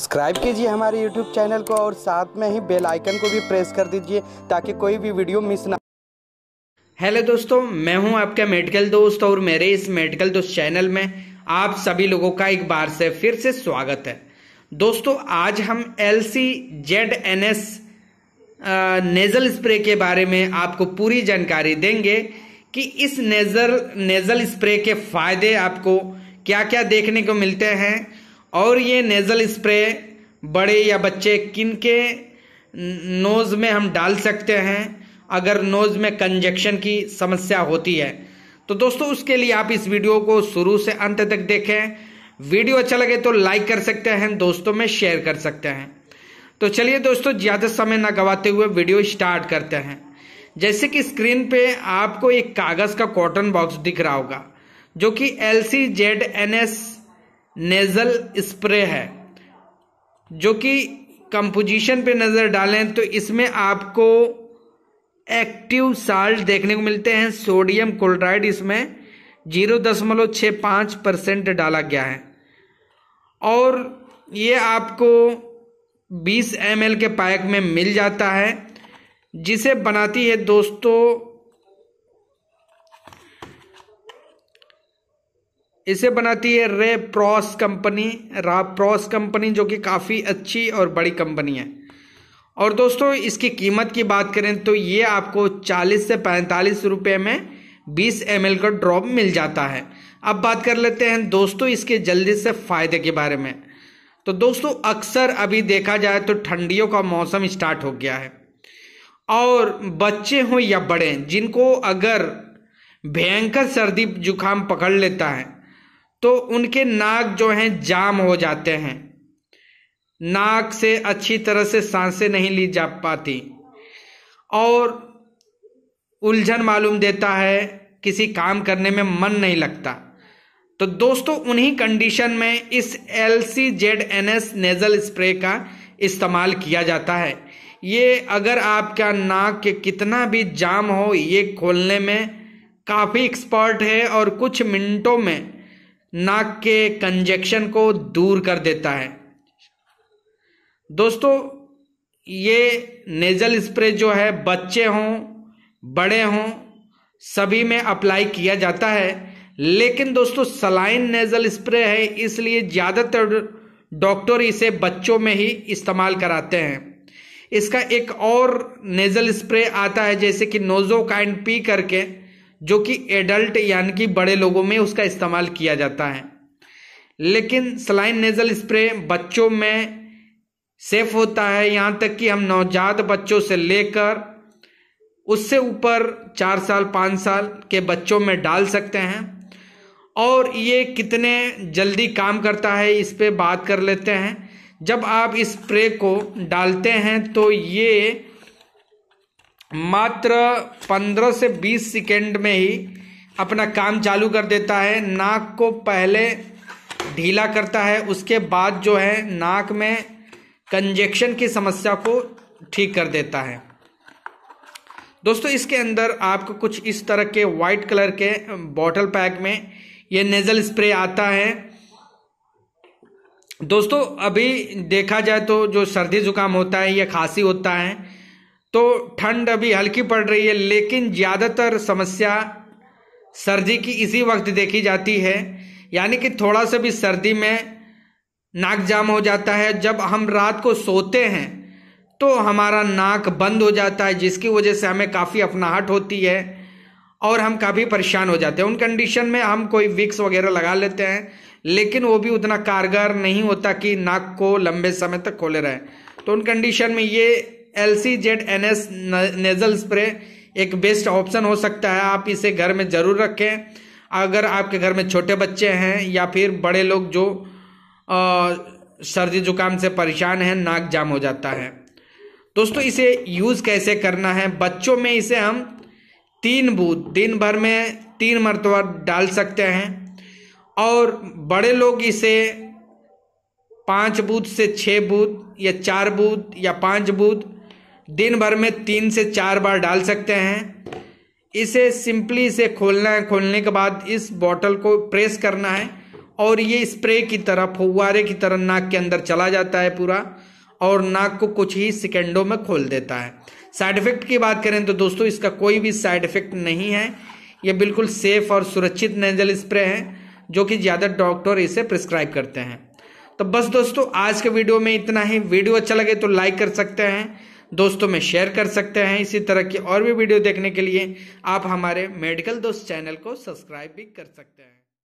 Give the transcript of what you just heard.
subscribe कीजिए हमारे YouTube channel को और साथ में ही बेल आइकन को भी प्रेस कर दीजिए ताकि कोई भी वीडियो मिस ना हेलो दोस्तों मैं हूं आपका मेडिकल दोस्त और मेरे इस मेडिकल दोस्त चैनल में आप सभी लोगों का एक बार से फिर से स्वागत है दोस्तों आज हम L C Z N S nasal spray के बारे में आपको पूरी जानकारी देंगे कि इस नेजल नेजल स्प्रे के फायदे आपको क्या क्या देखने को मिलते हैं और ये नेज़ल स्प्रे बड़े या बच्चे किन के नोज़ में हम डाल सकते हैं अगर नोज़ में कंजक्शन की समस्या होती है तो दोस्तों उसके लिए आप इस वीडियो को शुरू से अंत तक देखें वीडियो अच्छा लगे तो लाइक कर सकते हैं दोस्तों में शेयर कर सकते हैं तो चलिए दोस्तों ज़्यादा समय ना गवाते हुए वीडियो स्टार्ट करते हैं जैसे कि स्क्रीन पे आपको एक कागज़ का कॉटन बॉक्स दिख रहा होगा जो कि L C Z N S nasal spray है जो कि कंपोजिशन पे नज़र डालें तो इसमें आपको एक्टिव साल्ट देखने को मिलते हैं सोडियम क्लोराइड इसमें जीरो दशमलव छः पाँच परसेंट डाला गया है और ये आपको बीस एम के पैक में मिल जाता है जिसे बनाती है दोस्तों इसे बनाती है रे प्रॉस कंपनी रा प्रॉस कंपनी जो कि काफ़ी अच्छी और बड़ी कंपनी है और दोस्तों इसकी कीमत की बात करें तो ये आपको 40 से पैंतालीस रुपये में 20 एम का ड्रॉप मिल जाता है अब बात कर लेते हैं दोस्तों इसके जल्दी से फ़ायदे के बारे में तो दोस्तों अक्सर अभी देखा जाए तो ठंडियों का मौसम स्टार्ट हो गया है और बच्चे हों या बड़े जिनको अगर भयंकर सर्दी जुकाम पकड़ लेता है तो उनके नाक जो हैं जाम हो जाते हैं नाक से अच्छी तरह से सांसें नहीं ली जा पाती और उलझन मालूम देता है किसी काम करने में मन नहीं लगता तो दोस्तों उन्हीं कंडीशन में इस L C Z N S nasal spray का इस्तेमाल किया जाता है ये अगर आपका नाक के कितना भी जाम हो ये खोलने में काफ़ी एक्सपर्ट है और कुछ मिनटों में नाक के कंजेक्शन को दूर कर देता है दोस्तों ये नेजल स्प्रे जो है बच्चे हों बड़े हों सभी में अप्लाई किया जाता है लेकिन दोस्तों सलाइन नेजल स्प्रे है इसलिए ज़्यादातर डॉक्टर इसे बच्चों में ही इस्तेमाल कराते हैं इसका एक और नेजल स्प्रे आता है जैसे कि नोजो काइंड पी करके जो कि एडल्ट यानी कि बड़े लोगों में उसका इस्तेमाल किया जाता है लेकिन सलाइन नेज़ल स्प्रे बच्चों में सेफ होता है यहाँ तक कि हम नवजात बच्चों से लेकर उससे ऊपर चार साल पाँच साल के बच्चों में डाल सकते हैं और ये कितने जल्दी काम करता है इस पर बात कर लेते हैं जब आप इस स्प्रे को डालते हैं तो ये मात्र 15 से 20 सेकेंड में ही अपना काम चालू कर देता है नाक को पहले ढीला करता है उसके बाद जो है नाक में कंजेक्शन की समस्या को ठीक कर देता है दोस्तों इसके अंदर आपको कुछ इस तरह के वाइट कलर के बॉटल पैक में ये नेज़ल स्प्रे आता है दोस्तों अभी देखा जाए तो जो सर्दी ज़ुकाम होता है या खांसी होता है तो ठंड अभी हल्की पड़ रही है लेकिन ज़्यादातर समस्या सर्दी की इसी वक्त देखी जाती है यानी कि थोड़ा सा भी सर्दी में नाक जाम हो जाता है जब हम रात को सोते हैं तो हमारा नाक बंद हो जाता है जिसकी वजह से हमें काफ़ी अपनाहट होती है और हम काफ़ी परेशान हो जाते हैं उन कंडीशन में हम कोई विक्स वगैरह लगा लेते हैं लेकिन वो भी उतना कारगर नहीं होता कि नाक को लंबे समय तक खोले रहे तो उन कंडीशन में ये L C Z N S nasal spray एक बेस्ट ऑप्शन हो सकता है आप इसे घर में ज़रूर रखें अगर आपके घर में छोटे बच्चे हैं या फिर बड़े लोग जो आ, सर्दी जुकाम से परेशान हैं नाक जाम हो जाता है दोस्तों इसे यूज़ कैसे करना है बच्चों में इसे हम तीन बूथ दिन भर में तीन मरतबा डाल सकते हैं और बड़े लोग इसे पाँच बूथ से छः बूथ या चार बूथ या पाँच बूथ दिन भर में तीन से चार बार डाल सकते हैं इसे सिंपली इसे खोलना है खोलने के बाद इस बॉटल को प्रेस करना है और ये स्प्रे की तरह फुवारे की तरह नाक के अंदर चला जाता है पूरा और नाक को कुछ ही सेकेंडों में खोल देता है साइड इफ़ेक्ट की बात करें तो दोस्तों इसका कोई भी साइड इफ़ेक्ट नहीं है ये बिल्कुल सेफ़ और सुरक्षित नेजल स्प्रे है जो कि ज़्यादा डॉक्टर इसे प्रिस्क्राइब करते हैं तो बस दोस्तों आज के वीडियो में इतना ही वीडियो अच्छा लगे तो लाइक कर सकते हैं दोस्तों में शेयर कर सकते हैं इसी तरह की और भी वीडियो देखने के लिए आप हमारे मेडिकल दोस्त चैनल को सब्सक्राइब भी कर सकते हैं